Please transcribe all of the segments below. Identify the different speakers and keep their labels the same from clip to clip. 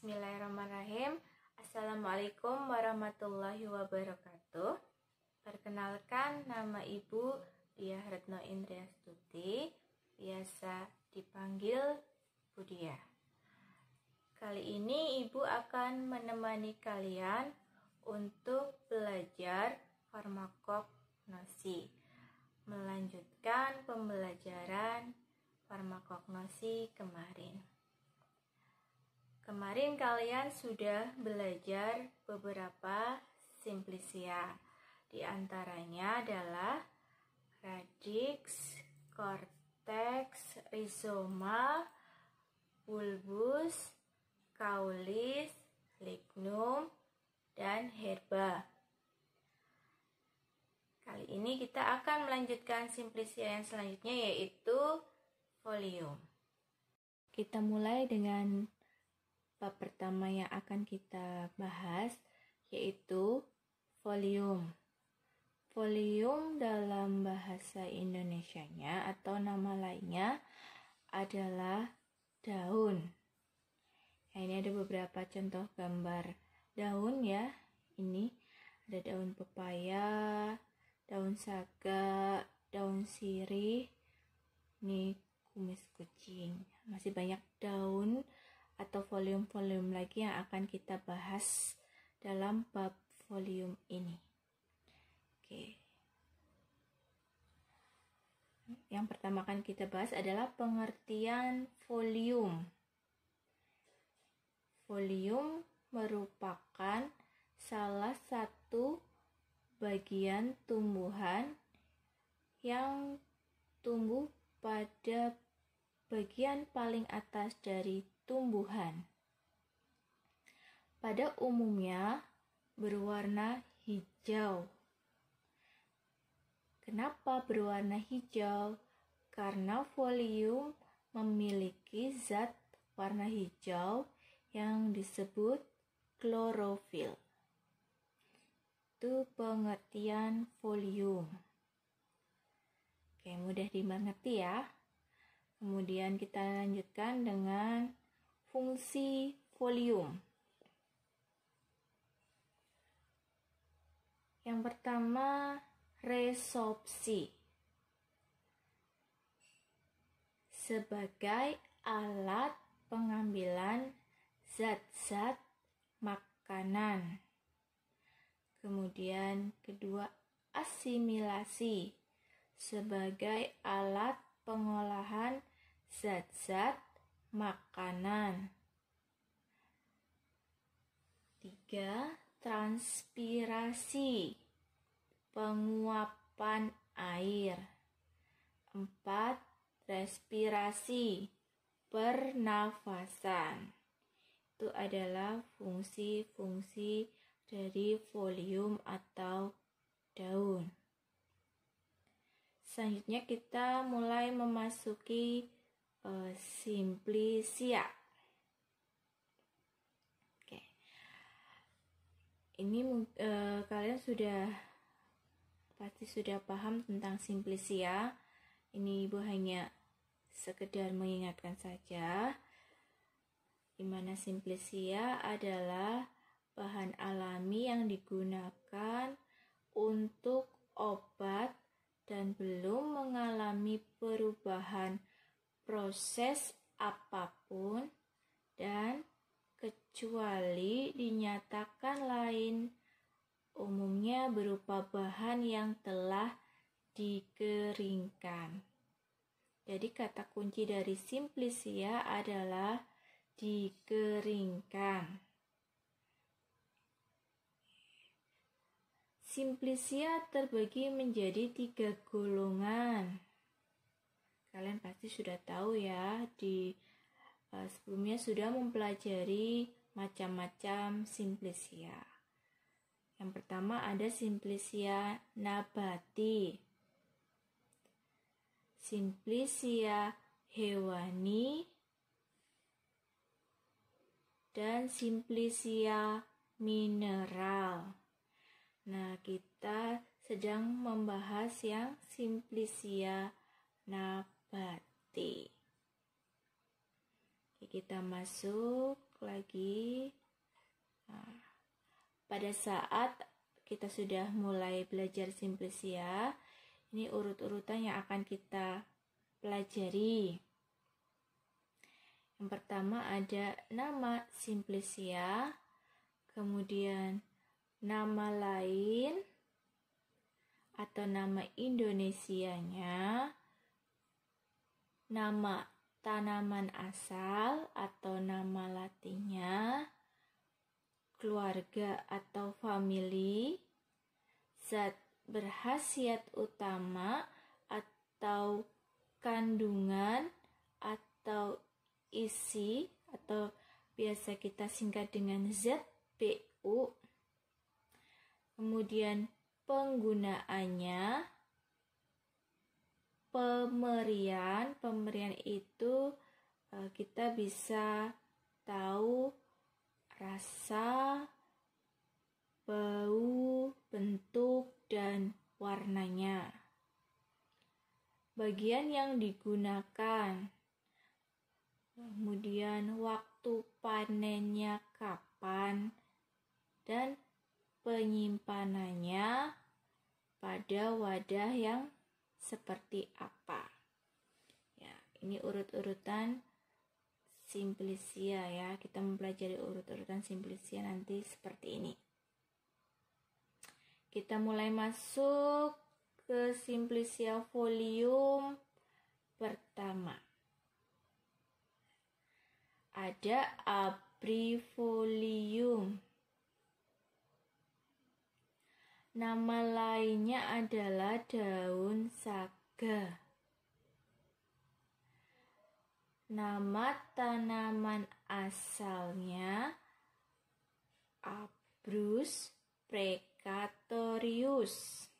Speaker 1: Bismillahirrahmanirrahim. Assalamualaikum warahmatullahi wabarakatuh. Perkenalkan nama Ibu Dia Retno Indriastuti, biasa dipanggil Budia. Kali ini Ibu akan menemani kalian untuk belajar farmakognosi. Melanjutkan pembelajaran farmakognosi kemarin. Kemarin kalian sudah belajar beberapa simplicia. Di antaranya adalah radix, korteks, rhizoma, bulbus, kaulis, lignum, dan herba. Kali ini kita akan melanjutkan simplicia yang selanjutnya yaitu folium. Kita mulai dengan bab pertama yang akan kita bahas yaitu volume. Volume dalam bahasa Indonesianya atau nama lainnya adalah daun. Nah, ini ada beberapa contoh gambar daun ya. Ini ada daun pepaya, daun saga, daun sirih, ini kumis kucing. Masih banyak daun atau volume-volume lagi yang akan kita bahas dalam bab volume ini. Oke. Yang pertama akan kita bahas adalah pengertian volume. Volume merupakan salah satu bagian tumbuhan yang tumbuh pada bagian paling atas dari tumbuhan. Pada umumnya berwarna hijau. Kenapa berwarna hijau? Karena folium memiliki zat warna hijau yang disebut klorofil. Itu pengertian folium. Oke, mudah dimengerti ya. Kemudian kita lanjutkan dengan fungsi volume. Yang pertama, resorpsi. Sebagai alat pengambilan zat-zat makanan. Kemudian kedua, asimilasi sebagai alat pengolahan zat-zat makanan. tiga Transpirasi, penguapan air. empat Respirasi, pernafasan. Itu adalah fungsi-fungsi dari volume atau daun. Selanjutnya kita mulai memasuki Eh, simplicia. Oke, ini uh, kalian sudah pasti sudah paham tentang simplicia. Ini ibu hanya sekedar mengingatkan saja. Di mana simplicia adalah bahan alami yang digunakan untuk obat dan belum mengalami perubahan proses apapun dan kecuali dinyatakan lain umumnya berupa bahan yang telah dikeringkan. Jadi kata kunci dari simplicia adalah dikeringkan. Simplicia terbagi menjadi tiga golongan. Kalian pasti sudah tahu ya di uh, sebelumnya sudah mempelajari macam-macam simplicia. Yang pertama ada simplicia nabati. Simplicia hewani dan simplicia mineral. Nah, kita sedang membahas yang simplicia nabati batik. Oke, kita masuk lagi. Nah, pada saat kita sudah mulai belajar simplesia, ya, ini urut-urutan yang akan kita pelajari. Yang pertama ada nama simplesia, ya, kemudian nama lain atau nama Indonesianya, Nama tanaman asal atau nama latinnya, keluarga atau family, zat berhasiat utama atau kandungan atau isi atau biasa kita singkat dengan ZPU. Kemudian penggunaannya pemberian pemberian itu e, kita bisa tahu rasa bau bentuk dan warnanya bagian yang digunakan kemudian waktu panennya kapan dan penyimpanannya pada wadah yang seperti apa. Ya, ini urut-urutan simplisia ya. Kita mempelajari urut-urutan simplisia nanti seperti ini. Kita mulai masuk ke simplisia volume pertama. Ada abrifolium. Nama lainnya adalah daun saga. Nama tanaman asalnya Abrus precatorius.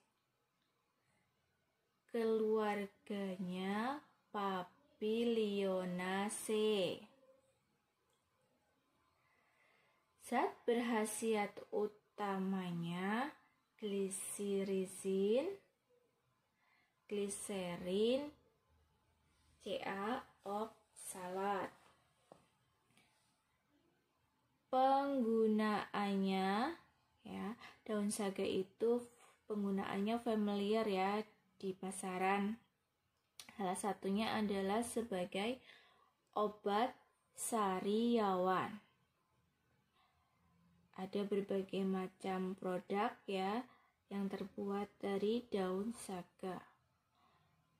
Speaker 1: Keluarganya Papilionaceae. Zat berhasiat utamanya glisirizin, gliserin, Ca oksalat. Penggunaannya ya, daun saga itu penggunaannya familiar ya di pasaran. Salah satunya adalah sebagai obat sariawan ada berbagai macam produk ya yang terbuat dari daun saga.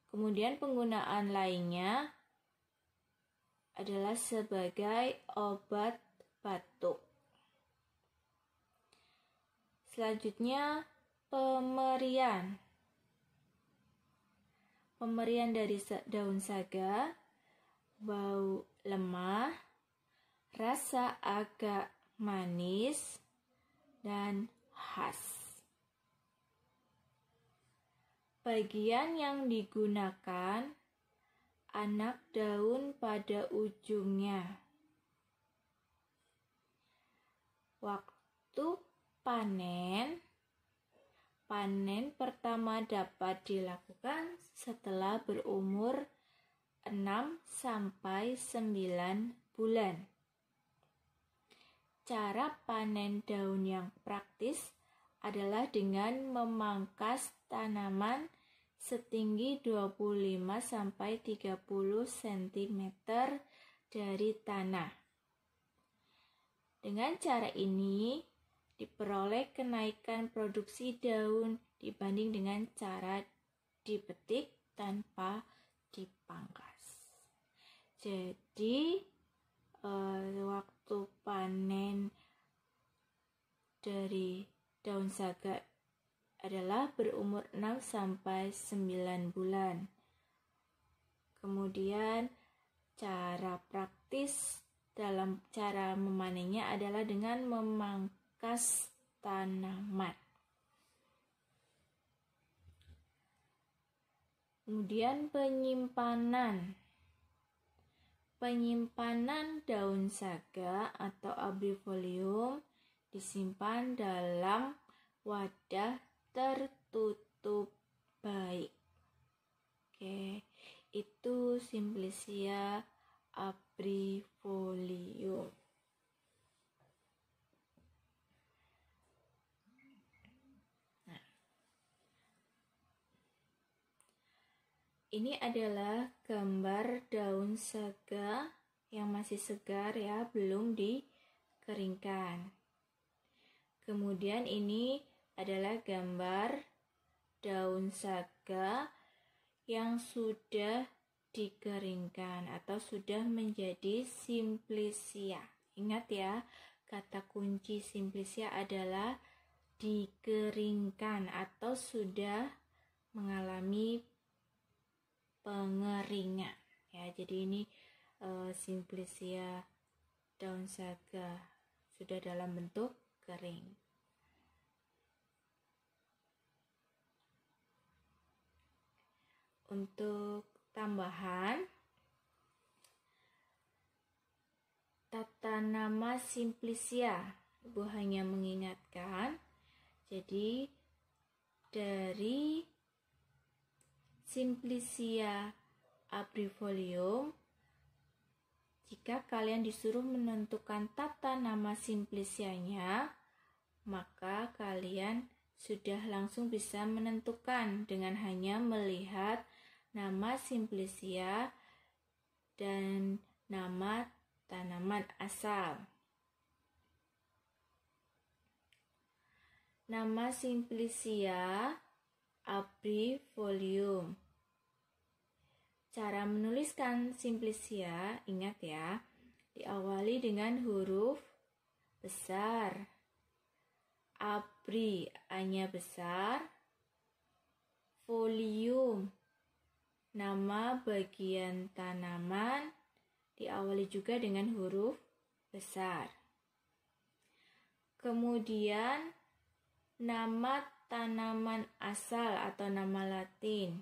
Speaker 1: Kemudian penggunaan lainnya adalah sebagai obat batuk. Selanjutnya pemerian. Pemerian dari daun saga bau lemah, rasa agak manis, dan khas. Bagian yang digunakan anak daun pada ujungnya. Waktu panen panen pertama dapat dilakukan setelah berumur 6 sampai 9 bulan. Cara panen daun yang praktis adalah dengan memangkas tanaman setinggi 25 sampai 30 cm dari tanah. Dengan cara ini diperoleh kenaikan produksi daun dibanding dengan cara dipetik tanpa dipangkas. Jadi, eh, waktu waktu panen dari daun saga adalah berumur 6 sampai 9 bulan. Kemudian cara praktis dalam cara memanennya adalah dengan memangkas tanaman. Kemudian penyimpanan Penyimpanan daun saga atau abrifolium disimpan dalam wadah tertutup baik. Oke, itu simplicia abrifolium. ini adalah gambar daun saga yang masih segar ya, belum dikeringkan. Kemudian ini adalah gambar daun saga yang sudah dikeringkan atau sudah menjadi simplisia. Ingat ya, kata kunci simplisia adalah dikeringkan atau sudah mengalami pengeringnya ya jadi ini uh, simplicia daun saga sudah dalam bentuk kering untuk tambahan tata nama simplicia ibu hanya mengingatkan jadi dari Simplicia abrifolium. Jika kalian disuruh menentukan tata nama simplisianya, maka kalian sudah langsung bisa menentukan dengan hanya melihat nama simplisia dan nama tanaman asal. Nama simplisia volume Cara menuliskan simplisia ingat ya, diawali dengan huruf besar. Abri hanya besar. volume nama bagian tanaman, diawali juga dengan huruf besar. Kemudian, nama tanaman asal atau nama latin.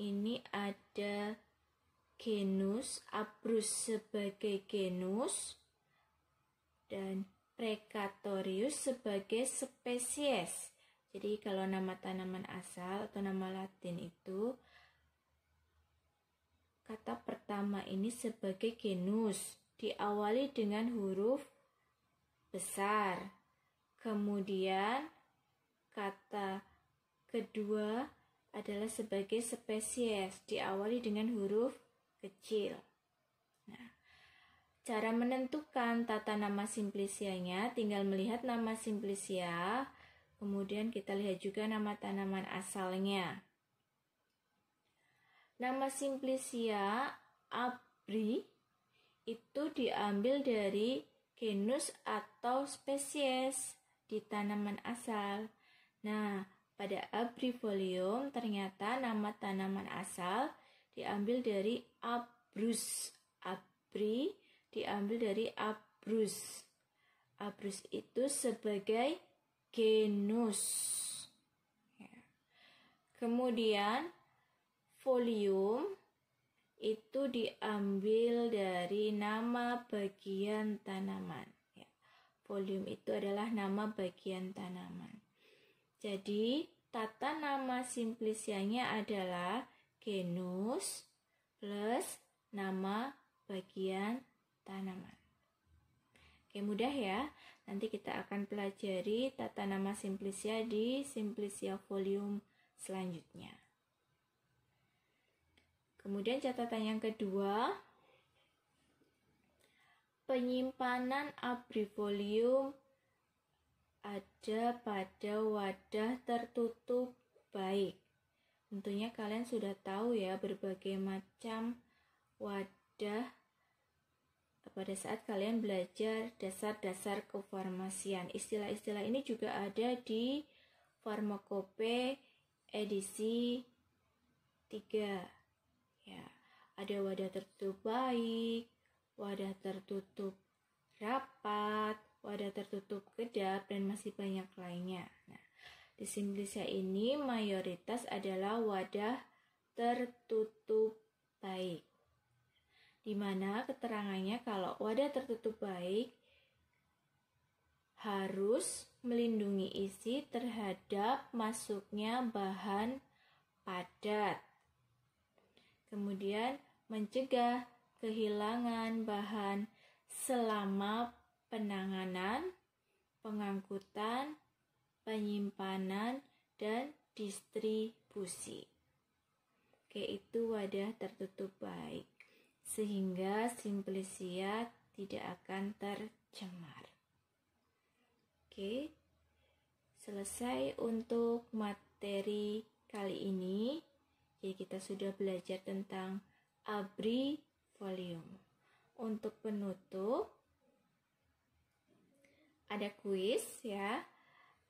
Speaker 1: Ini ada genus Abrus sebagai genus dan Precatorius sebagai spesies. Jadi kalau nama tanaman asal atau nama latin itu kata pertama ini sebagai genus diawali dengan huruf besar. Kemudian kata kedua adalah sebagai spesies diawali dengan huruf kecil. Nah, cara menentukan tata nama simplisianya tinggal melihat nama simplisia, kemudian kita lihat juga nama tanaman asalnya. Nama simplisia abri itu diambil dari genus atau spesies di tanaman asal. Nah, pada abrifolium ternyata nama tanaman asal diambil dari abrus. Abri diambil dari abrus. Abrus itu sebagai genus. Ya. Kemudian folium itu diambil dari nama bagian tanaman. Ya. Volume itu adalah nama bagian tanaman. Jadi, tata nama simplisianya adalah genus plus nama bagian tanaman. Oke, mudah ya. Nanti kita akan pelajari tata nama simplisia di simplisia volume selanjutnya. Kemudian catatan yang kedua, penyimpanan abrivolium ada pada wadah tertutup baik. Tentunya kalian sudah tahu ya berbagai macam wadah pada saat kalian belajar dasar-dasar kefarmasian. Istilah-istilah ini juga ada di Farmakope edisi 3 ya ada wadah tertutup baik wadah tertutup rapat wadah tertutup kedap dan masih banyak lainnya nah di simplisia ini mayoritas adalah wadah tertutup baik dimana keterangannya kalau wadah tertutup baik harus melindungi isi terhadap masuknya bahan padat kemudian mencegah kehilangan bahan selama penanganan, pengangkutan, penyimpanan, dan distribusi. Oke, itu wadah tertutup baik, sehingga simplisia tidak akan tercemar. Oke, selesai untuk materi kali ini. Jadi ya, kita sudah belajar tentang abri volume. Untuk penutup ada kuis ya.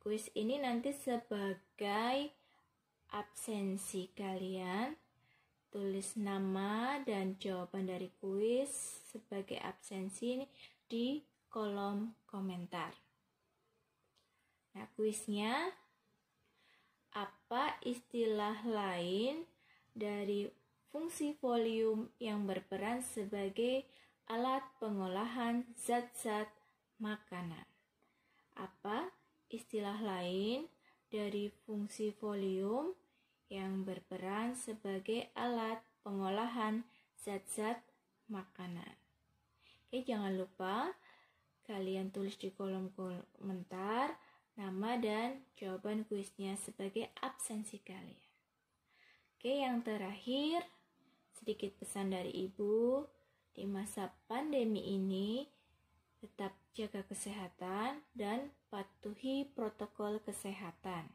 Speaker 1: Kuis ini nanti sebagai absensi kalian tulis nama dan jawaban dari kuis sebagai absensi ini di kolom komentar. Nah, kuisnya apa istilah lain dari fungsi volume yang berperan sebagai alat pengolahan zat-zat makanan. Apa istilah lain dari fungsi volume yang berperan sebagai alat pengolahan zat-zat makanan? Oke, jangan lupa kalian tulis di kolom komentar nama dan jawaban kuisnya sebagai absensi kalian. Oke, yang terakhir, sedikit pesan dari Ibu. Di masa pandemi ini, tetap jaga kesehatan dan patuhi protokol kesehatan.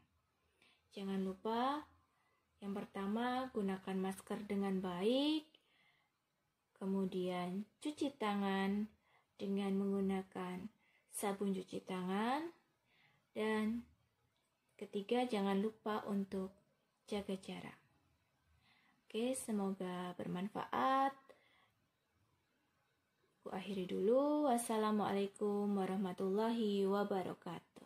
Speaker 1: Jangan lupa, yang pertama, gunakan masker dengan baik, kemudian cuci tangan dengan menggunakan sabun cuci tangan, dan ketiga, jangan lupa untuk jaga jarak. Oke, semoga bermanfaat. Aku akhiri dulu. Wassalamualaikum warahmatullahi wabarakatuh.